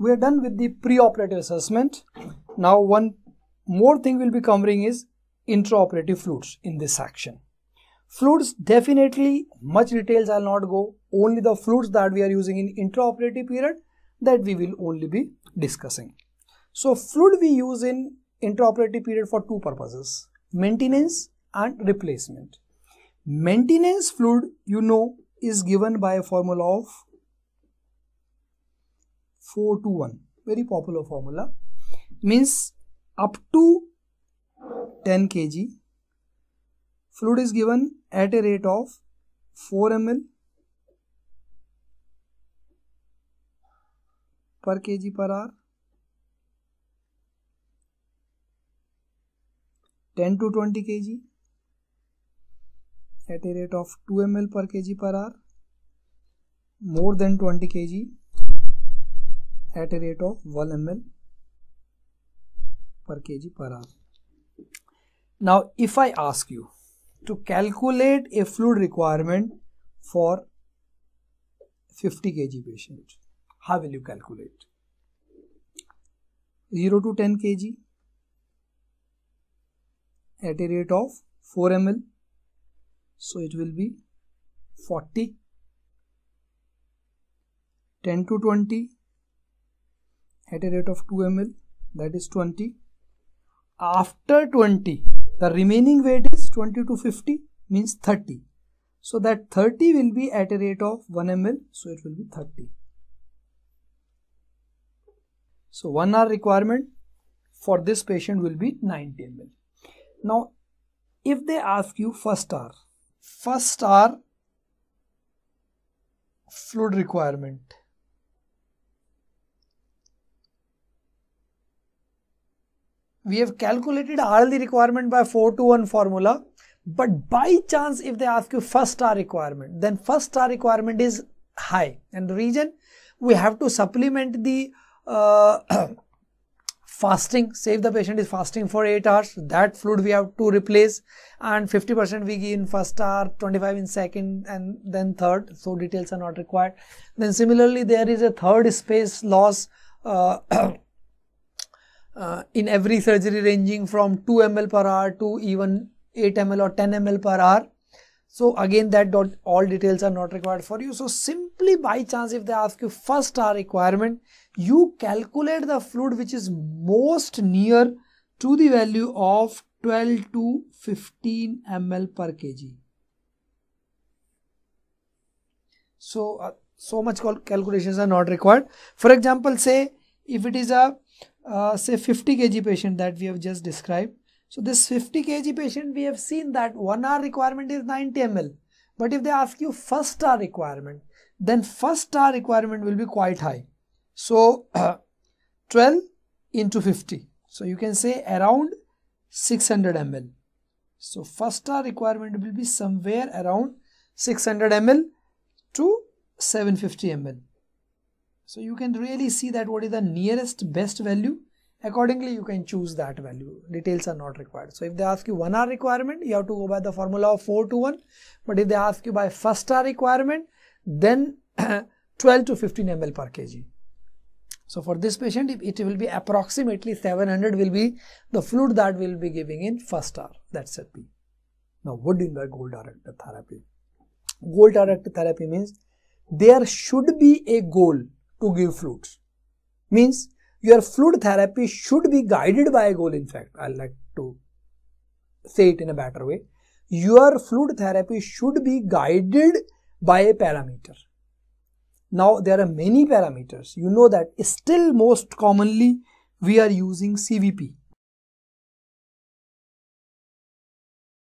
we are done with the preoperative assessment. Now one more thing we'll be covering is intraoperative fluids in this section. Fluids definitely much details I'll not go only the fluids that we are using in intraoperative period that we will only be discussing. So fluid we use in intraoperative period for two purposes maintenance and replacement. Maintenance fluid you know is given by a formula of 4 to 1 very popular formula means up to 10 kg fluid is given at a rate of 4 ml per kg per hour 10 to 20 kg at a rate of 2 ml per kg per hour more than 20 kg at a rate of 1 ml per kg per hour. Now, if I ask you to calculate a fluid requirement for 50 kg patient, how will you calculate? 0 to 10 kg at a rate of 4 ml. So it will be 40, 10 to 20, at a rate of 2 ml that is 20 after 20 the remaining weight is 20 to 50 means 30 so that 30 will be at a rate of 1 ml so it will be 30 so 1 hour requirement for this patient will be 90 ml now if they ask you first hour first hour fluid requirement we have calculated hourly requirement by 4 to 1 formula but by chance if they ask you first star requirement then first star requirement is high and the reason we have to supplement the uh, fasting say if the patient is fasting for 8 hours that fluid we have to replace and 50% we give in first hour 25 in second and then third so details are not required then similarly there is a third space loss uh, uh, in every surgery ranging from 2 ml per hour to even 8 ml or 10 ml per hour. So again that dot, all details are not required for you. So simply by chance if they ask you first hour requirement, you calculate the fluid which is most near to the value of 12 to 15 ml per kg. So, uh, so much calculations are not required. For example, say if it is a uh, say 50 kg patient that we have just described. So this 50 kg patient, we have seen that 1 hour requirement is 90 ml. But if they ask you first star requirement, then first star requirement will be quite high. So 12 into 50. So you can say around 600 ml. So first star requirement will be somewhere around 600 ml to 750 ml. So you can really see that what is the nearest best value. Accordingly, you can choose that value. Details are not required. So if they ask you 1 hour requirement, you have to go by the formula of 4 to 1. But if they ask you by first hour requirement, then 12 to 15 ml per kg. So for this patient, it will be approximately 700 will be the fluid that will be giving in first hour. That's it. Now what do you mean by goal directed therapy? Goal directed therapy means there should be a goal to give fluids. Means your fluid therapy should be guided by a goal in fact. I like to say it in a better way. Your fluid therapy should be guided by a parameter. Now there are many parameters. You know that still most commonly we are using CVP